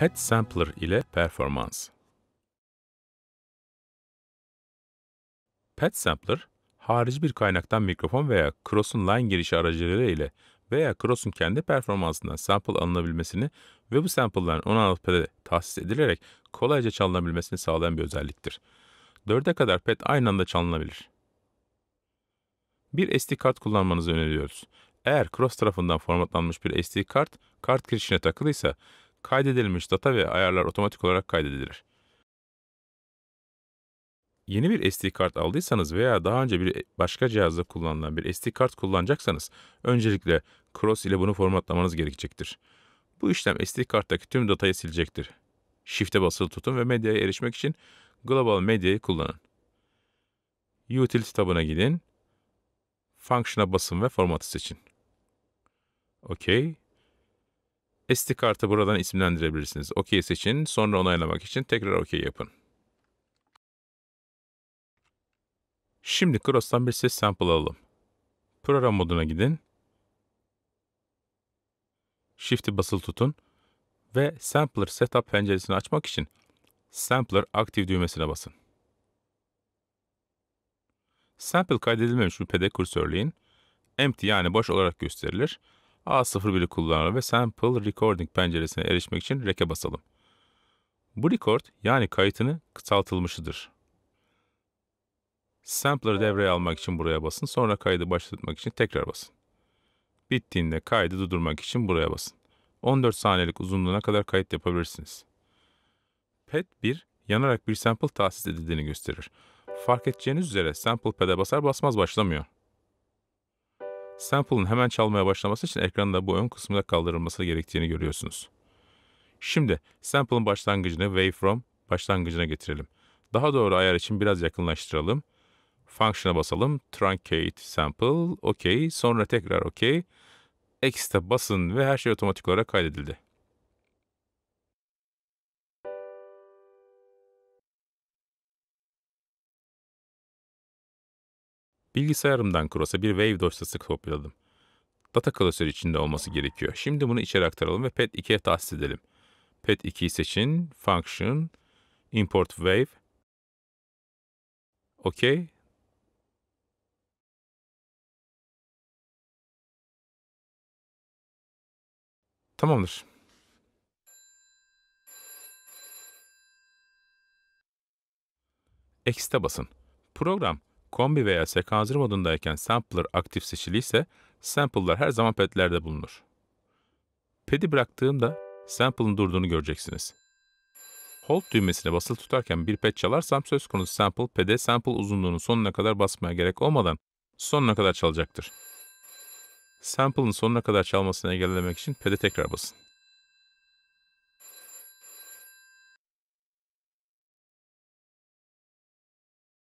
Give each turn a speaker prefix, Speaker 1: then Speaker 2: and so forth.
Speaker 1: Pet Sampler
Speaker 2: ile performans. Pet Sampler, harici bir kaynaktan mikrofon veya Cross'un line girişi aracılığıyla ile veya Cross'un kendi performansından sample alınabilmesini ve bu sample'ların 16 ped'e tahsis edilerek kolayca çalınabilmesini sağlayan bir özelliktir. 4'e kadar pet aynı anda çalınabilir. Bir SD kart kullanmanızı öneriyoruz. Eğer Cross tarafından formatlanmış bir SD kart, kart girişine takılıysa, kaydedilmiş data ve ayarlar otomatik olarak kaydedilir. Yeni bir SD kart aldıysanız veya daha önce bir başka cihazda kullanılan bir SD kart kullanacaksanız öncelikle Cross ile bunu formatlamanız gerekecektir. Bu işlem SD karttaki tüm datayı silecektir. Shift'e basılı tutun ve medyaya erişmek için Global Medya'yı kullanın. Utility tabına gidin. Function'a basın ve formatı seçin. OK, SD kartı buradan isimlendirebilirsiniz. OK seçin, sonra onaylamak için tekrar OK yapın. Şimdi Cross'tan bir ses sample alalım. Program moduna gidin. Shift'i basılı tutun ve Sampler Setup penceresini açmak için Sampler Aktif düğmesine basın. Sample kaydedilmemiş bir pedek kursörleyin. Empty yani boş olarak gösterilir A01'i kullanalım ve Sample Recording penceresine erişmek için Reke basalım. Bu record yani kayıtını kısaltılmışıdır. Sampler'ı devreye almak için buraya basın, sonra kaydı başlatmak için tekrar basın. Bittiğinde kaydı durdurmak için buraya basın. 14 saniyelik uzunluğuna kadar kayıt yapabilirsiniz. PET 1 yanarak bir sample tahsis edildiğini gösterir. Fark edeceğiniz üzere sample pad'e basar basmaz başlamıyor. Sample'ın hemen çalmaya başlaması için ekranda bu ön kısmında kaldırılması gerektiğini görüyorsunuz. Şimdi sample'ın başlangıcını wave başlangıcına getirelim. Daha doğru ayar için biraz yakınlaştıralım. Function'a basalım. Truncate sample. OK. Sonra tekrar OK. X'te basın ve her şey otomatik olarak kaydedildi. Bilgisayarımdan Cross'a bir Wave dosyası kopyaladım. Data klasörü içinde olması gerekiyor. Şimdi bunu içeri aktaralım ve PET2'ye tahsis edelim. PET2'yi seçin, Function, Import Wave, OK, Tamamdır. X'te basın. Program kombi veya sekanser modundayken sampler aktif seçiliyse sample'lar her zaman pedlerde bulunur. Pedi bıraktığımda sample'ın durduğunu göreceksiniz. Hold düğmesine basılı tutarken bir pet çalarsam söz konusu sample pede sample uzunluğunun sonuna kadar basmaya gerek olmadan sonuna kadar çalacaktır. Sample'ın sonuna kadar çalmasını engellemek için pede tekrar basın.